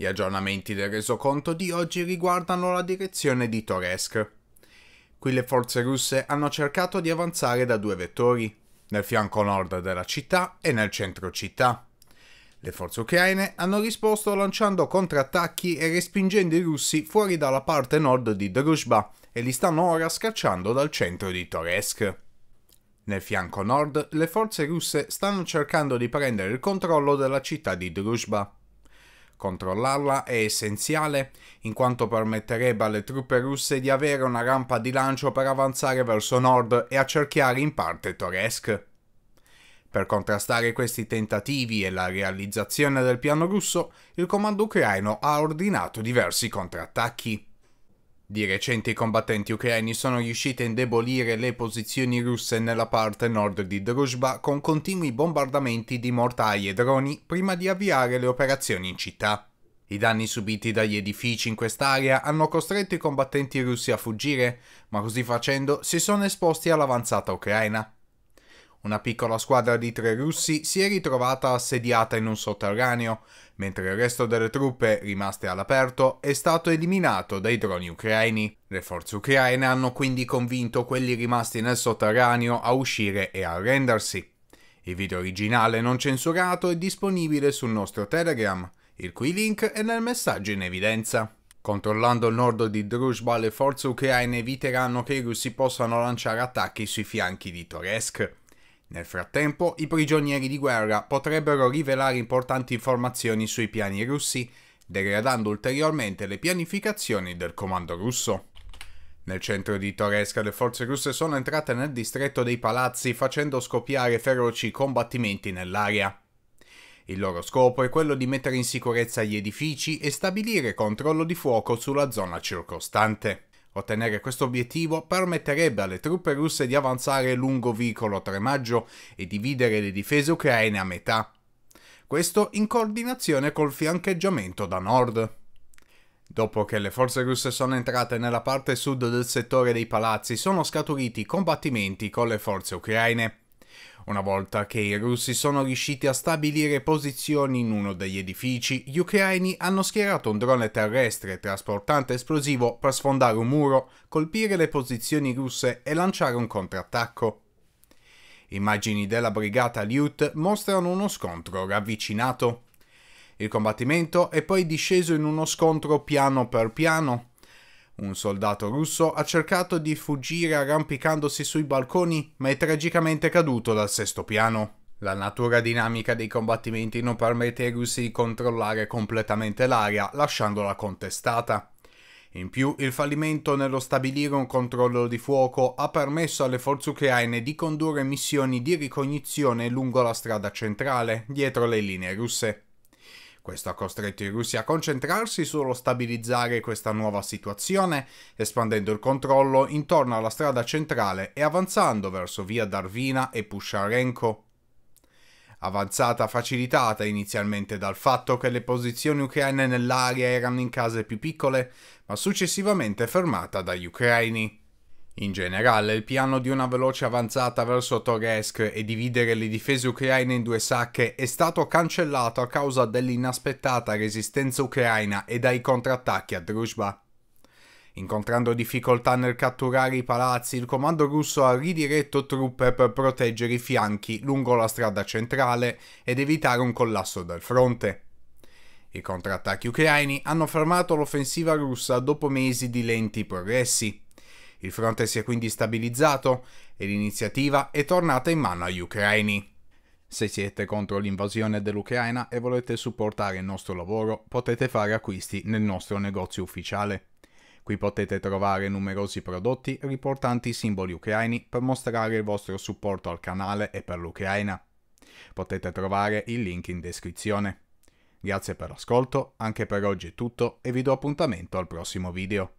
Gli aggiornamenti del resoconto di oggi riguardano la direzione di Toresk. Qui le forze russe hanno cercato di avanzare da due vettori, nel fianco nord della città e nel centro città. Le forze ucraine hanno risposto lanciando contrattacchi e respingendo i russi fuori dalla parte nord di Druzhba e li stanno ora scacciando dal centro di Toresk. Nel fianco nord, le forze russe stanno cercando di prendere il controllo della città di Druzhba. Controllarla è essenziale, in quanto permetterebbe alle truppe russe di avere una rampa di lancio per avanzare verso nord e accerchiare in parte Toresk. Per contrastare questi tentativi e la realizzazione del piano russo, il comando ucraino ha ordinato diversi contrattacchi. Di recente i combattenti ucraini sono riusciti a indebolire le posizioni russe nella parte nord di Druzhba con continui bombardamenti di mortai e droni prima di avviare le operazioni in città. I danni subiti dagli edifici in quest'area hanno costretto i combattenti russi a fuggire, ma così facendo si sono esposti all'avanzata ucraina. Una piccola squadra di tre russi si è ritrovata assediata in un sotterraneo, mentre il resto delle truppe, rimaste all'aperto, è stato eliminato dai droni ucraini. Le forze ucraine hanno quindi convinto quelli rimasti nel sotterraneo a uscire e a arrendersi. Il video originale non censurato è disponibile sul nostro Telegram, il cui link è nel messaggio in evidenza. Controllando il nord di Druzhba, le forze ucraine eviteranno che i russi possano lanciare attacchi sui fianchi di Toresk. Nel frattempo, i prigionieri di guerra potrebbero rivelare importanti informazioni sui piani russi, degradando ulteriormente le pianificazioni del comando russo. Nel centro di Toresca le forze russe sono entrate nel distretto dei palazzi facendo scoppiare feroci combattimenti nell'area. Il loro scopo è quello di mettere in sicurezza gli edifici e stabilire controllo di fuoco sulla zona circostante. Ottenere questo obiettivo permetterebbe alle truppe russe di avanzare lungo vicolo 3 maggio e dividere le difese ucraine a metà. Questo in coordinazione col fiancheggiamento da nord. Dopo che le forze russe sono entrate nella parte sud del settore dei palazzi, sono scaturiti combattimenti con le forze ucraine. Una volta che i russi sono riusciti a stabilire posizioni in uno degli edifici, gli ucraini hanno schierato un drone terrestre trasportante esplosivo per sfondare un muro, colpire le posizioni russe e lanciare un contrattacco. Immagini della brigata Liut mostrano uno scontro ravvicinato. Il combattimento è poi disceso in uno scontro piano per piano, un soldato russo ha cercato di fuggire arrampicandosi sui balconi, ma è tragicamente caduto dal sesto piano. La natura dinamica dei combattimenti non permette ai russi di controllare completamente l'area, lasciandola contestata. In più, il fallimento nello stabilire un controllo di fuoco ha permesso alle forze ucraine di condurre missioni di ricognizione lungo la strada centrale, dietro le linee russe. Questo ha costretto i russi a concentrarsi sullo stabilizzare questa nuova situazione, espandendo il controllo intorno alla strada centrale e avanzando verso via Darvina e Pusharenko. Avanzata facilitata inizialmente dal fatto che le posizioni ucraine nell'area erano in case più piccole, ma successivamente fermata dagli ucraini. In generale, il piano di una veloce avanzata verso Toresk e dividere le difese ucraine in due sacche è stato cancellato a causa dell'inaspettata resistenza ucraina e dai contrattacchi a Druzhba. Incontrando difficoltà nel catturare i palazzi, il comando russo ha ridiretto truppe per proteggere i fianchi lungo la strada centrale ed evitare un collasso del fronte. I contrattacchi ucraini hanno fermato l'offensiva russa dopo mesi di lenti progressi. Il fronte si è quindi stabilizzato e l'iniziativa è tornata in mano agli ucraini. Se siete contro l'invasione dell'Ucraina e volete supportare il nostro lavoro, potete fare acquisti nel nostro negozio ufficiale. Qui potete trovare numerosi prodotti riportanti i simboli ucraini per mostrare il vostro supporto al canale e per l'Ucraina. Potete trovare il link in descrizione. Grazie per l'ascolto, anche per oggi è tutto e vi do appuntamento al prossimo video.